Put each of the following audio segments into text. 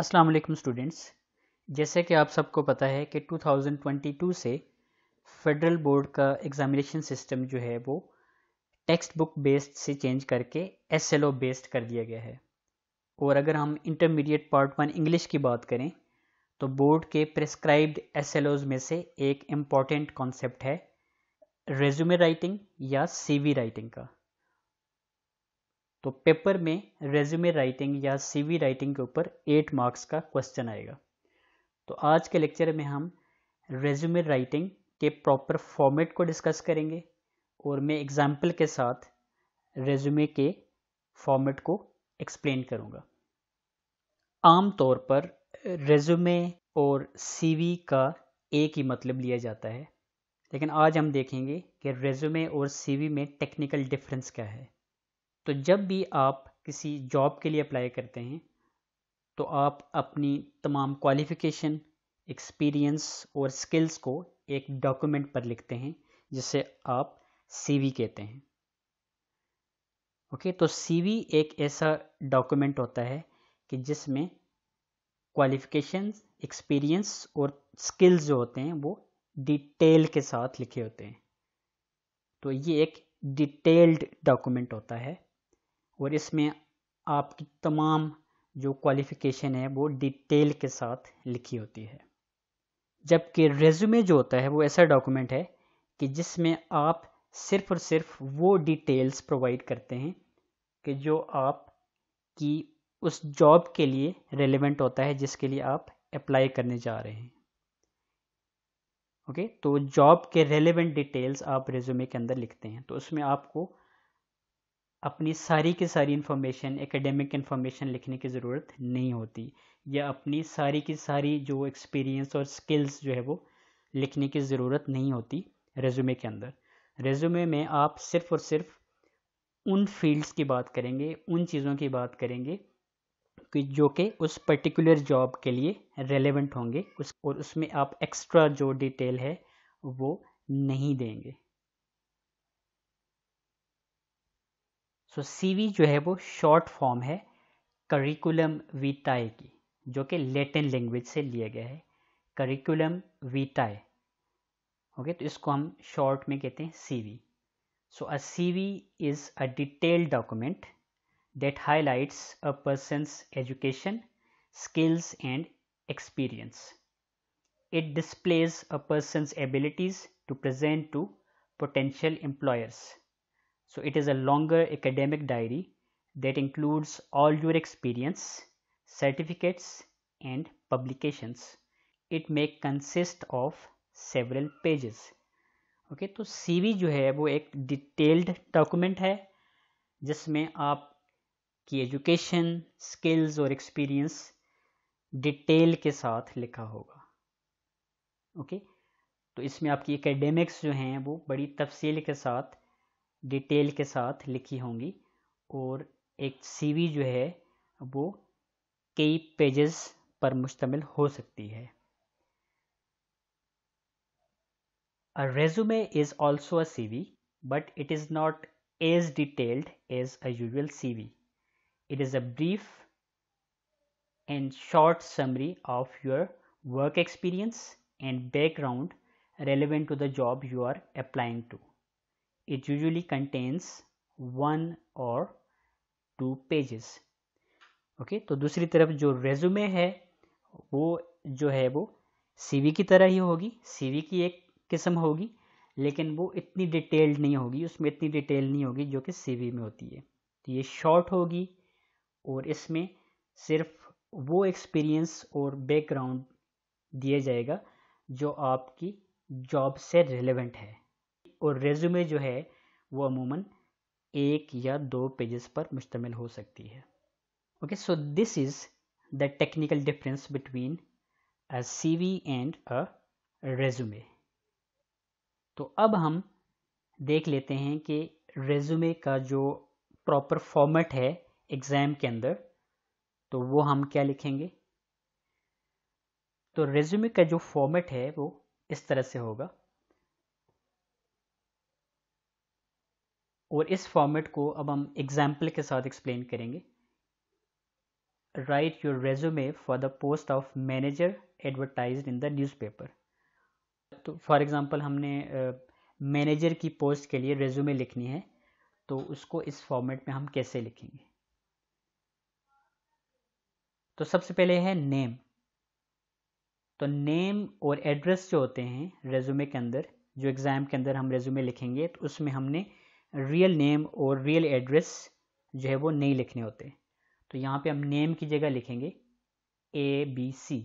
अस्सलाम वालेकुम स्टूडेंट्स जैसे कि आप सबको पता है कि 2022 से फेडरल बोर्ड का एग्ज़ामिनेशन सिस्टम जो है वो टेक्स्ट बुक बेस्ड से चेंज करके एस एल ओ बेस्ड कर दिया गया है और अगर हम इंटरमीडिएट पार्ट वन इंग्लिश की बात करें तो बोर्ड के प्रेस्क्राइब्ड एस एल ओज में से एक इम्पॉर्टेंट कॉन्सेप्ट है रेज्यूमे राइटिंग या सी वी राइटिंग का तो पेपर में रेज्यूमे राइटिंग या सीवी राइटिंग के ऊपर एट मार्क्स का क्वेश्चन आएगा तो आज के लेक्चर में हम रेज्यूमे राइटिंग के प्रॉपर फॉर्मेट को डिस्कस करेंगे और मैं एग्जाम्पल के साथ रेज्यूमे के फॉर्मेट को एक्सप्लेन करूँगा आमतौर पर रेज्यूमे और सीवी का एक ही मतलब लिया जाता है लेकिन आज हम देखेंगे कि रेज्यूमे और सीवी में टेक्निकल डिफरेंस क्या है तो जब भी आप किसी जॉब के लिए अप्लाई करते हैं तो आप अपनी तमाम क्वालिफ़िकेशन एक्सपीरियंस और स्किल्स को एक डॉक्यूमेंट पर लिखते हैं जिसे आप सीवी कहते हैं ओके तो सीवी एक ऐसा डॉक्यूमेंट होता है कि जिसमें क्वालिफ़िकेशन एक्सपीरियंस और स्किल्स जो होते हैं वो डिटेल के साथ लिखे होते हैं तो ये एक डिटेल्ड डॉक्यूमेंट होता है और इसमें आपकी तमाम जो क्वालिफ़िकेशन है वो डिटेल के साथ लिखी होती है जबकि रेज्यूमे जो होता है वो ऐसा डॉक्यूमेंट है कि जिसमें आप सिर्फ और सिर्फ वो डिटेल्स प्रोवाइड करते हैं कि जो आप की उस जॉब के लिए रेलेवेंट होता है जिसके लिए आप अप्लाई करने जा रहे हैं ओके okay? तो जॉब के रेलेवेंट डिटेल्स आप रेज्यूमे के अंदर लिखते हैं तो उसमें आपको अपनी सारी की सारी इन्फॉर्मेशन एकेडमिक इन्फॉर्मेशन लिखने की ज़रूरत नहीं होती या अपनी सारी की सारी जो एक्सपीरियंस और स्किल्स जो है वो लिखने की ज़रूरत नहीं होती रेज्यूमे के अंदर रेज्यूमे में आप सिर्फ और सिर्फ उन फील्ड्स की बात करेंगे उन चीज़ों की बात करेंगे कि जो कि उस पर्टिकुलर जॉब के लिए रेलेवेंट होंगे उस और उसमें आप एक्स्ट्रा जो डिटेल है वो नहीं देंगे सो सी जो है वो शॉर्ट फॉर्म है करिकुलम वीताए की जो कि लेटिन लैंग्वेज से लिया गया है करिकुलम वीताए ओके तो इसको हम शॉर्ट में कहते हैं C V so a C V is a detailed document that highlights a person's education skills and experience it displays a person's abilities to present to potential employers So it is a longer academic diary that includes all your experience, certificates and publications. It may consist of several pages. Okay okay, तो CV जो है वो एक detailed document है जिसमें आप की education skills और एक्सपीरियंस डिटेल के साथ लिखा होगा ओके okay? तो इसमें आपकी एकेडमिक्स जो हैं वो बड़ी तफसील के साथ डिटेल के साथ लिखी होंगी और एक सीवी जो है वो कई पेजेस पर मुश्तमिल हो सकती है a resume is also a C V but it is not as detailed as a C V it is a brief and short summary of your work experience and background relevant to the job you are applying to It usually contains one or two pages. Okay okay? तो दूसरी तरफ जो resume है वो जो है वो CV की तरह ही होगी सीवी की एक किस्म होगी लेकिन वो इतनी डिटेल्ड नहीं होगी उसमें इतनी डिटेल नहीं होगी जो कि सीवी में होती है तो ये शॉर्ट होगी और इसमें सिर्फ वो एक्सपीरियंस और बैकग्राउंड दिया जाएगा जो आपकी जॉब से रिलेवेंट है और रेज्यूमे जो है वो अमूमन एक या दो पेजेस पर मुश्तमिल हो सकती है okay so this is the technical difference between a C V and a resume तो अब हम देख लेते हैं कि रेज्यूमे का जो प्रॉपर फॉर्मेट है एग्ज़ाम के अंदर तो वो हम क्या लिखेंगे तो रेज्यूमे का जो फॉर्मेट है वो इस तरह से होगा और इस फॉर्मेट को अब हम एग्जाम्पल के साथ एक्सप्लेन करेंगे write your resume for the post of manager advertise in the newspaper तो फॉर एग्ज़ाम्पल हमने मैनेजर uh, की पोस्ट के लिए रेज्यूमे लिखनी है तो उसको इस फॉर्मेट में हम कैसे लिखेंगे तो सबसे पहले है नेम तो नेम और एड्रेस जो होते हैं रेज्यूमे के अंदर जो एग्ज़ाम के अंदर हम रेज्यूमे लिखेंगे तो उसमें हमने रियल नेम और रियल एड्रेस जो है वो नहीं लिखने होते तो यहाँ पे हम नेम की जगह लिखेंगे ए बी सी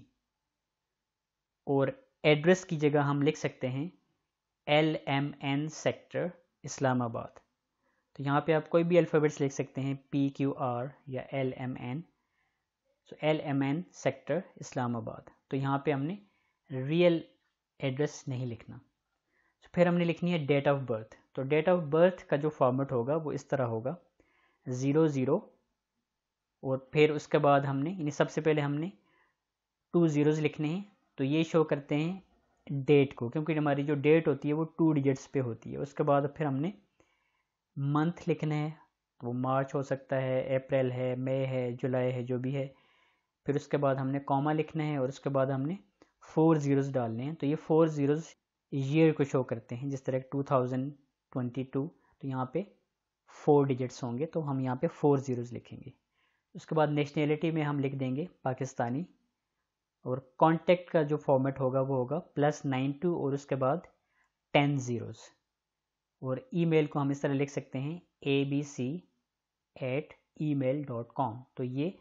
और एड्रेस की जगह हम लिख सकते हैं L M N sector Islamabad तो यहाँ पे आप कोई भी अल्फ़ाबेट्स लिख सकते हैं पी क्यू आर या L M N so L M N sector Islamabad तो यहाँ पे हमने रियल एड्रेस नहीं लिखना तो फिर हमने लिखनी है डेट ऑफ बर्थ तो डेट ऑफ बर्थ का जो फॉर्मेट होगा वो इस तरह होगा ज़ीरो ज़ीरो और फिर उसके बाद हमने यानी सबसे पहले हमने टू ज़ीरोज़ लिखने हैं तो ये शो करते हैं डेट को क्योंकि हमारी जो डेट होती है वो टू डिजिट्स पे होती है उसके बाद फिर हमने मंथ लिखना है तो वो मार्च हो सकता है अप्रैल है मई है जुलाई है जो भी है फिर उसके बाद हमने कॉमा लिखना है और उसके बाद हमने फोर ज़ीरोज़ डालने हैं तो ये फोर ज़ीरोज़ ईयर को शो करते हैं जिस तरह टू थाउजेंड ट्वेंटी टू तो यहाँ पे फोर डिजिट्स होंगे तो हम यहाँ पे फोर ज़ीरोज़ लिखेंगे उसके बाद नेशनैलिटी में हम लिख देंगे पाकिस्तानी और कॉन्टेक्ट का जो फॉर्मेट होगा वो होगा प्लस नाइन टू और उसके बाद टेन ज़ीरोज़ और ईमेल को हम इस तरह लिख सकते हैं A B C at email dot com तो ये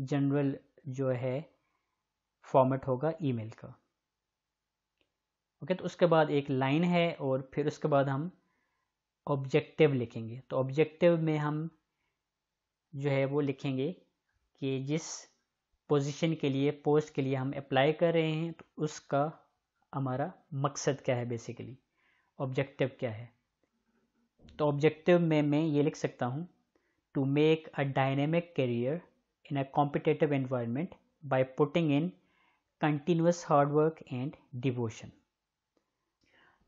जनरल जो है फॉर्मेट होगा ईमेल का ओके okay, तो उसके बाद एक लाइन है और फिर उसके बाद हम ऑब्जेक्टिव लिखेंगे तो ऑब्जेक्टिव में हम जो है वो लिखेंगे कि जिस पोजीशन के लिए पोस्ट के लिए हम अप्लाई कर रहे हैं तो उसका हमारा मकसद क्या है बेसिकली ऑब्जेक्टिव क्या है तो ऑब्जेक्टिव में मैं ये लिख सकता हूँ to make a dynamic career in a competitive environment by putting in continuous hard work and devotion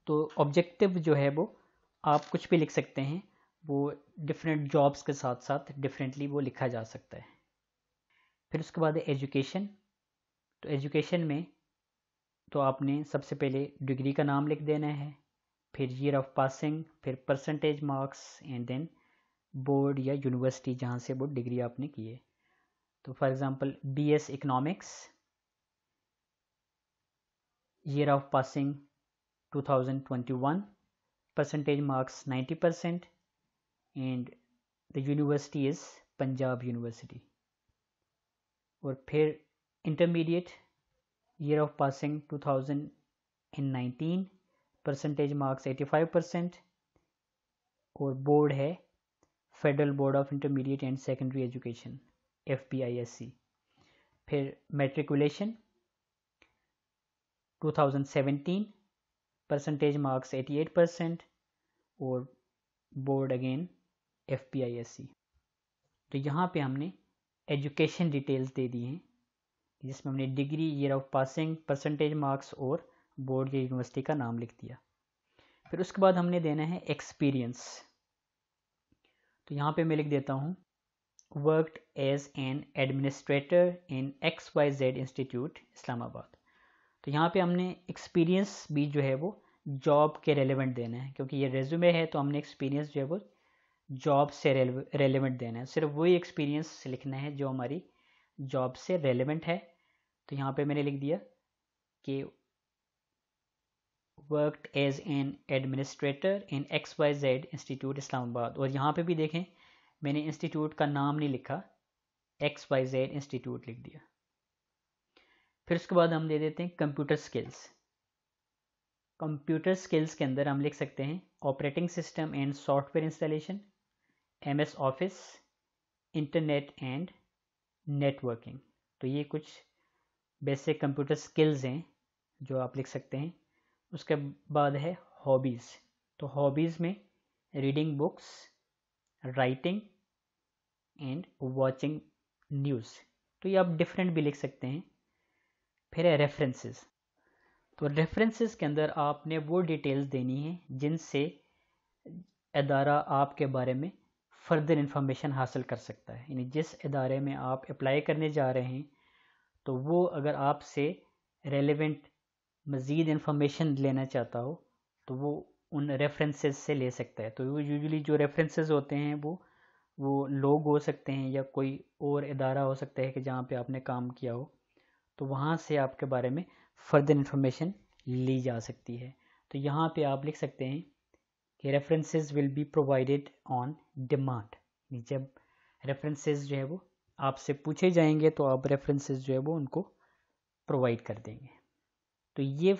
तो ऑब्जेक्टिव जो है वो आप कुछ भी लिख सकते हैं वो डिफरेंट जॉब्स के साथ साथ डिफरेंटली वो लिखा जा सकता है फिर उसके बाद एजुकेशन तो एजुकेशन में तो आपने सबसे पहले डिग्री का नाम लिख देना है फिर ईयर ऑफ पासिंग फिर percentage marks and then board या यूनिवर्सिटी जहाँ से वो डिग्री आपने की है तो for example B S economics year of passing 2021 percentage marks 90% and the university is Punjab university और फिर intermediate year of passing 2019 percentage marks 85 percent और बोर्ड है federal board of intermediate and secondary education F फिर matriculation 2017 percentage marks 88 percent और board again F P I S C तो यहाँ पे हमने एजुकेशन डिटेल्स दे दी हैं जिसमें हमने degree year of passing percentage marks और बोर्ड या यूनिवर्सिटी का नाम लिख दिया फिर उसके बाद हमने देना है एक्सपीरियंस तो यहाँ पे मैं लिख देता हूँ worked as an administrator in X Y Z institute Islamabad तो यहाँ पे हमने एक्सपीरियंस भी जो है वो जॉब के रेलिवेंट देना है क्योंकि ये रेज्यूमे है तो हमने एक्सपीरियंस जो है वो जॉब से रेलिवेंट देना है सिर्फ वही एक्सपीरियंस लिखना है जो हमारी जॉब से रेलिवेंट है तो यहाँ पे मैंने लिख दिया कि worked as an administrator in X Y Z institute Islamabad और यहाँ पे भी देखें मैंने इंस्टीट्यूट का नाम नहीं लिखा एक्स वाई जेड इंस्टीट्यूट लिख दिया फिर उसके बाद हम दे देते हैं कंप्यूटर स्किल्स कंप्यूटर स्किल्स के अंदर हम लिख सकते हैं operating system and software installation M S office internet and networking तो ये कुछ बेसिक कंप्यूटर स्किल्स हैं जो आप लिख सकते हैं उसके बाद है हॉबीज़ तो हॉबीज़ में reading books writing and watching news तो ये आप डिफरेंट भी लिख सकते हैं फिर है रेफरेंसेस तो रेफरेंसेस के अंदर आपने वो डिटेल्स देनी है जिनसे अदारा आपके बारे में फर्दर इंफॉर्मेशन हासिल कर सकता है यानी जिस अदारे में आप अप्लाई करने जा रहे हैं तो वो अगर आपसे रेलिवेंट मज़ीद इंफॉर्मेशन लेना चाहता हो तो वो उन रेफरेंसेस से ले सकता है तो वो यूजुअली जो रेफरेंसेस होते हैं वो वो लोग हो सकते हैं या कोई और अदारा हो सकता है कि जहाँ पे आपने काम किया हो तो वहाँ से आपके बारे में फर्दर इंफॉर्मेशन ली जा सकती है तो यहाँ पे आप लिख सकते हैं कि references will be provided on demand जब रेफरेंसेस जो है वो आपसे पूछे जाएंगे तो आप रेफरेंसेस जो है वो उनको प्रोवाइड कर देंगे तो ये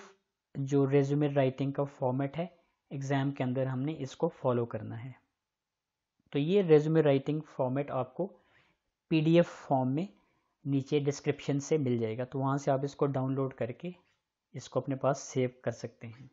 जो रेज्यूमे राइटिंग का फॉर्मेट है एग्ज़ाम के अंदर हमने इसको फॉलो करना है तो ये रेज्यूमे राइटिंग फॉर्मेट आपको पीडीएफ फॉर्म में नीचे डिस्क्रिप्शन से मिल जाएगा तो वहाँ से आप इसको डाउनलोड करके इसको अपने पास सेव कर सकते हैं